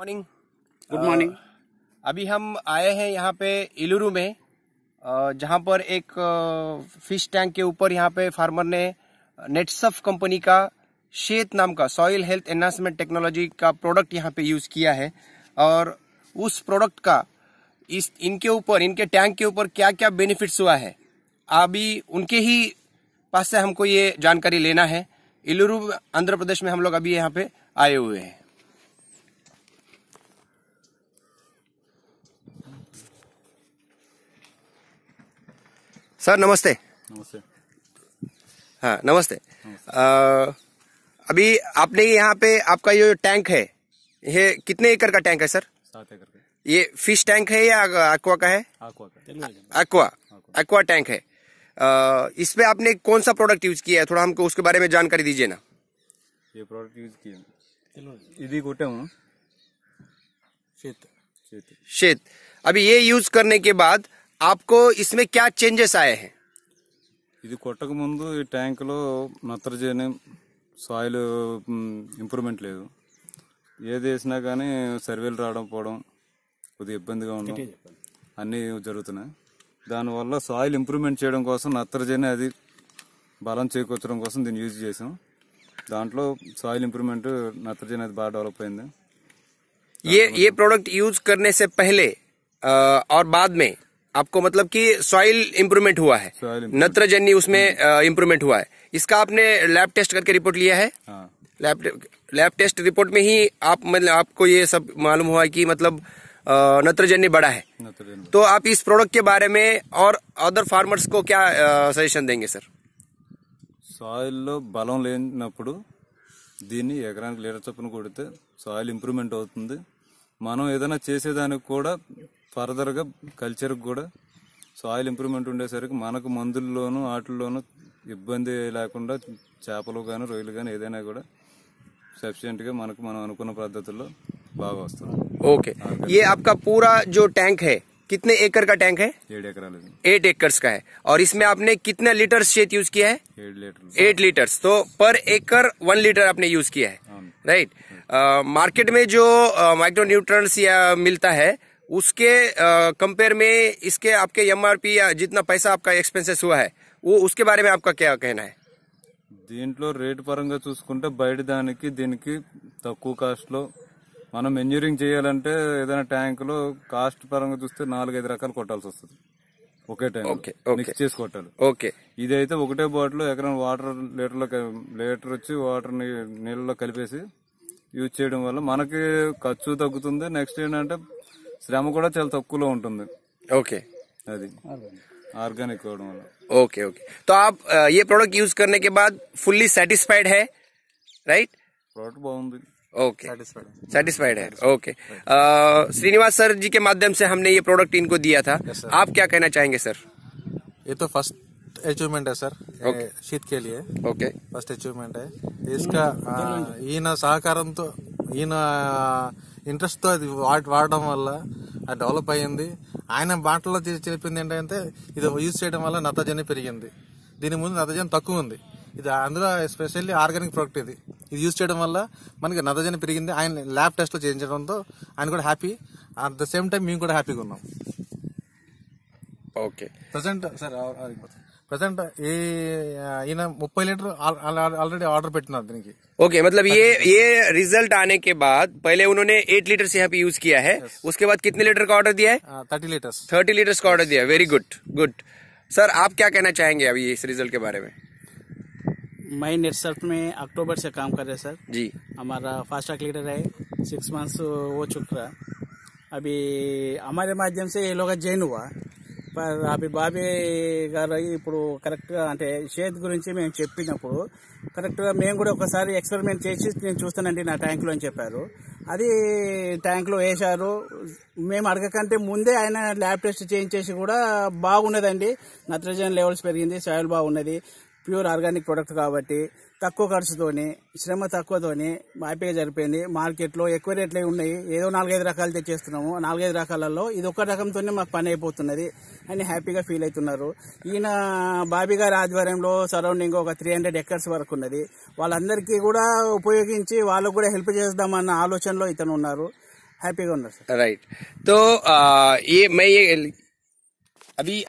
Morning good morning अभी हम आए हैं यहाँ पे इलुरु में जहाँ पर एक फिश टैंक के ऊपर यहाँ पे फार्मर ने नेटसफ कंपनी का शेत नाम का सॉइल हेल्थ एनहांसमेंट टेक्नोलॉजी का प्रोडक्ट यहाँ पे यूज किया है और उस प्रोडक्ट का इस इनके ऊपर इनके टैंक के ऊपर क्या क्या बेनिफिट्स हुआ है अभी उनके ही पास से हमको ये जानकारी लेना है इलुरु आंध्र प्रदेश में हम लोग अभी यहाँ पे आए हुए हैं सर नमस्ते नमस्ते हाँ नमस्ते, नमस्ते। आ, अभी आपने यहाँ पे आपका ये टैंक है ये कितने एकड़ का टैंक है सर सात एकड़ ये फिश टैंक है या एक्वा का है एक्वा एक्वा टैंक है इसमें आपने कौन सा प्रोडक्ट यूज किया है थोड़ा हमको उसके बारे में जानकारी दीजिए ना ये प्रोडक्ट यूज किया इदी शेत शेत अभी ये यूज करने के बाद आपको इसमें क्या चेंजेस आए हैं इधर ಕೊಟ್ಟಕೊಂದು ಟ್ಯಾಂಕ್ಲೋ ನತ್ತರಜನೆ ಸಾಯಿಲ್ ಇಂಪ್ರೂವ್ಮೆಂಟ್ ಲೇದು ಏ ದಿಸನ ಗಾನಿ ಸರ್ವೆಲ್ ರಾವ್ಡಂ ಪೋಡಂುದು ಇಪ್ಪಂದಗ ಉಣ್ಣ ಅನ್ನೆಯೂ ಜರತ್ತುನडान ವಲ್ಲ ಸಾಯಿಲ್ ಇಂಪ್ರೂವ್ಮೆಂಟ್ ಮಾಡೋಂ ಕೋಸ ನತ್ತರಜನೆ ಅದ ಬಲಂ ಚೇಕೋಚ್ರಂ ಕೋಸ ತಿನ್ ಯೂಸ್ చేಸಂ ದಾಂತಲೋ ಸಾಯಿಲ್ ಇಂಪ್ರೂವ್ಮೆಂಟ್ ನತ್ತರಜನೆ ಬಾ ಡೆವೆಲಪ್ ಆಯಿಂದ ಏ ಏ ಪ್ರೊಡಕ್ಟ್ ಯೂಸ್ ಕರ್ನೆ ಸೆ ಪಹಲೆ ಆ ಔರ್ ಬಾದ್ ಮೇ आपको मतलब कि सॉइल इम्प्रूवमेंट हुआ है नत्रजनी उसमें इम्प्रूवमेंट हुआ है इसका आपने लैब टेस्ट करके रिपोर्ट लिया है लैब लैब टेस्ट रिपोर्ट में ही आप मतलब आपको ये सब मालूम हुआ कि मतलब नत्रजन्य बड़ा है नत्रजन्य। तो आप इस प्रोडक्ट के बारे में और अदर फार्मर्स को क्या सजेशन देंगे सर సాయిల్లో బలం లేనప్పుడు దీన్ని लीटर चप्पन को सॉइल इंप्रूवमेंट ఇంప్రూవ్మెంట్ అవుతుంది మను ఏదైనా చేసేదానికి కూడా ఫర్దర్ గా కల్చర్ కు కూడా soil improvement ఉండే సర్కు మనకు మందుల్లోను ఆటిల్లోను ఇబ్బంది లేకుండా చేపలు గాని రొయ్యలు గాని ఏదైనా కూడా సఫిషియెంట్ గా మనకు మనం అనుకున్న పద్ధతిలో బాగా వస్తుంది ఓకే ఏ आपका पूरा जो टैंक है कितने एकड़ का टैंक है 8 एकड़ का है 8 एकड़्स का है और इसमें आपने कितने లీటర్స్ షేట్ యూస్ किया है 8 లీటర్స్ 8 లీటర్స్ సో per एकड़ 1 లీటర్ आपने यूज किया है राइट मार्केट में जो माइक्रो न्यूट्रंस या मिलता है उसके कंपेयर में इसके आपके एमआरपी या जितना पैसा आपका एक्सपेंसेस हुआ है वो उसके बारे में आपका क्या कहना है దీంట్లో రేటు పరంగా చూసుకుంటే బయట దానికి దీనికి తక్కువ కాస్ట్లో మనం మెన్యూరింగ్ చేయాలంటే ఏదైనా ట్యాంకులో కాస్ట్ పరంగా చూస్తే నాలుగైదు రకాలు కొట్టాల్సి వస్తుంది ఒకే టైం మిక్స్ చేసి కొట్టాలి ఓకే ఇదైతే ఒకటే బాటిల్ ఎకరం వాటర్ లీటర్లో లీటర్ వచ్చి వాటర్ నీళ్ళలో కలిపేసి यूज वाल मन మనకి ఖర్చు ते नैक्टे श्रम శ్రమ కూడా చాలా ओके అది ओके ओके तो आप ये प्रोडक्ट यूज करने के बाद फुल्ली सैटिस्फाइड है राइट प्रोडक्ट बहुत ओके सैटिस्फाइड है ओके श्रीनिवास सर जी के माध्यम से हमने ये प्रोडक्ट इनको दिया था आप क्या कहना चाहेंगे सर ये तो फर्स्ट अचीवमेंट है सर शीत के लिए ఓకే ఫస్ట్ है इसका आ, ఈయన సహకారంతో ఈయన ఇంట్రెస్ట్ తో అది వాడ- వాడడం వల్ల అది డెవలప్ అయ్యింది ఆయన మాటల్లో చెప్పింది ఏంటంటే ఇది యూజ్ చేయడం వల్ల నత్రజని పెరిగింది దీని ముందు నత్రజని తక్కువ ఉంది ఇది అందులో ఎస్పెషల్లీ ఆర్గానిక్ ప్రోడక్ట్ ఇది ఇది యూజ్ చేయడం వల్ల మనకి నత్రజని పెరిగింది ఆయన ల్యాబ్ టెస్ట్ చేయించడంతో ఆయన కూడా happy at the same time మేము కూడా హ్యాపీగా ఉన్నాం ఓకే ప్రజెంట్ సార్ ప్రజెంట్ ఈ ఈయన ముప్పై లీటర్ ఆల్రెడీ ఆర్డర్ दिन की ओके मतलब ये ये रिजल्ट आने के बाद पहले उन्होंने एट लीटर यहाँ पे यूज किया है yes. उसके बाद कितने लीटर का ऑर्डर दिया है थर्टी लीटर थर्टी लीटर्स का ऑर्डर दिया वेरी गुड गुड सर आप क्या कहना चाहेंगे अभी इस रिजल्ट के बारे में मैं नेटसर्फ में अक्टूबर से काम कर रहे सर जी हमारा फास्ट ट्रैक लीडर है सिक्स मंथ्स हो चुका अभी हमारे माध्यम से ये लोग ज्वाइन हुआ అభి బాబీ గారు ఇప్పుడు కరెక్ట్గా అంటే షేద్ గురించి మేము చెప్పినప్పుడు కరెక్ట్గా మేము కూడా ఒకసారి ఎక్స్పెరిమెంట్ చేసి నేను చూస్తానండి నా ట్యాంక్లో అని చెప్పారు అది ట్యాంక్లో వేశారు మేము అడగకంటే ముందే ఆయన ల్యాబ్ టెస్ట్ చేయించేసి కూడా బాగున్నదండి నత్రజన్ లెవెల్స్ పెరిగింది సాయిల్ బాగున్నది ప్యూర్ ఆర్గానిక్ ప్రొడక్ట్ కాబట్టి తక్కువ ఖర్చుతోని శ్రమ తక్కువతోని హ్యాపీగా జరిపోయింది మార్కెట్లో ఎక్కువ రేట్లే ఉన్నాయి ఏదో నాలుగైదు రకాలు తెచ్చేస్తున్నాము నాలుగైదు రకాలలో ఇది ఒక్క రకంతోనే మాకు పని అయిపోతున్నది అని హ్యాపీగా ఫీల్ అవుతున్నారు ఈయన బాబీ గారి ఆధ్వర్యంలో సరౌండింగ్ ఒక త్రీ హండ్రెడ్ ఎకర్స్ వరకు ఉన్నది వాళ్ళందరికీ కూడా ఉపయోగించి వాళ్ళకు కూడా హెల్ప్ చేద్దామన్న ఆలోచనలో ఇతను ఉన్నారు హ్యాపీగా ఉన్నారు రైట్ తో అవి